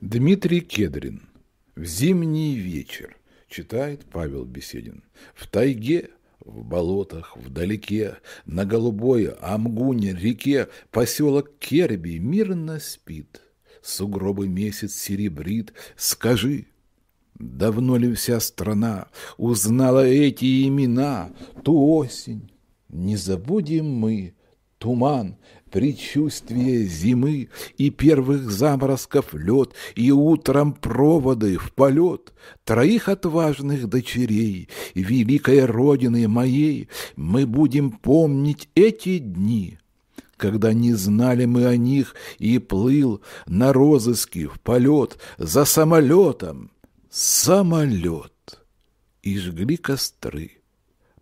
Дмитрий Кедрин. В зимний вечер. Читает Павел Беседин. В тайге, в болотах, вдалеке, на голубой Амгуне реке поселок Керби мирно спит. Сугробы месяц серебрит. Скажи, давно ли вся страна узнала эти имена, ту осень? Не забудем мы туман, предчувствие зимы и первых заморозков лед, и утром проводы в полет троих отважных дочерей великой родины моей мы будем помнить эти дни. Когда не знали мы о них и плыл на розыске в полет за самолетом самолет и жгли костры.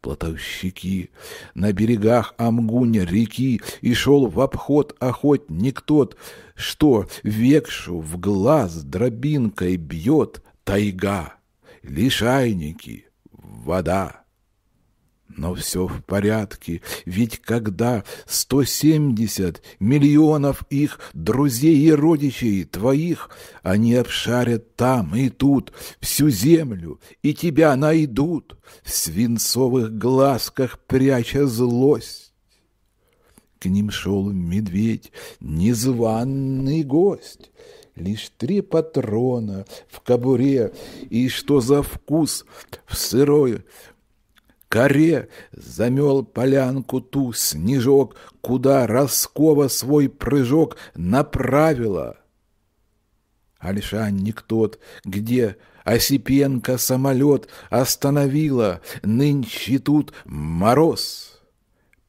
Плотовщики На берегах Амгуня реки и шел в обход охотник тот, что векшу в глаз дробинкой бьет тайга, лишайники, вода. Но все в порядке, ведь когда 170 миллионов их друзей и родичей твоих, они обшарят там и тут всю землю, и тебя найдут, в свинцовых глазках пряча злость. К ним шел медведь, незваный гость, лишь три патрона в кобуре, и что за вкус в сырой коре замел полянку ту снежок, Куда Роскова свой прыжок направила. Альшанник тот, где Осипенко самолет остановила, Нынче тут мороз.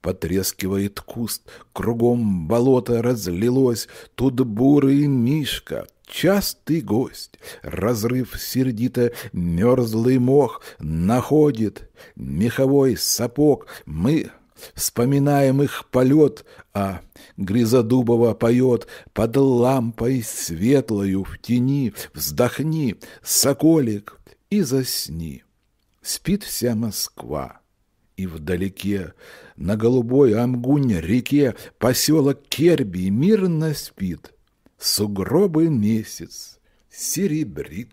Потрескивает куст, кругом болото разлилось, Тут бурый мишка, частый гость, Разрыв сердито мерзлый мох, Находит меховой сапог. Мы вспоминаем их полет, А Гризодубова поет под лампой светлою в тени. Вздохни, соколик, и засни. Спит вся Москва и вдалеке, на голубой Амгунь реке, поселок Керби мирно спит, сугробы месяц серебрит.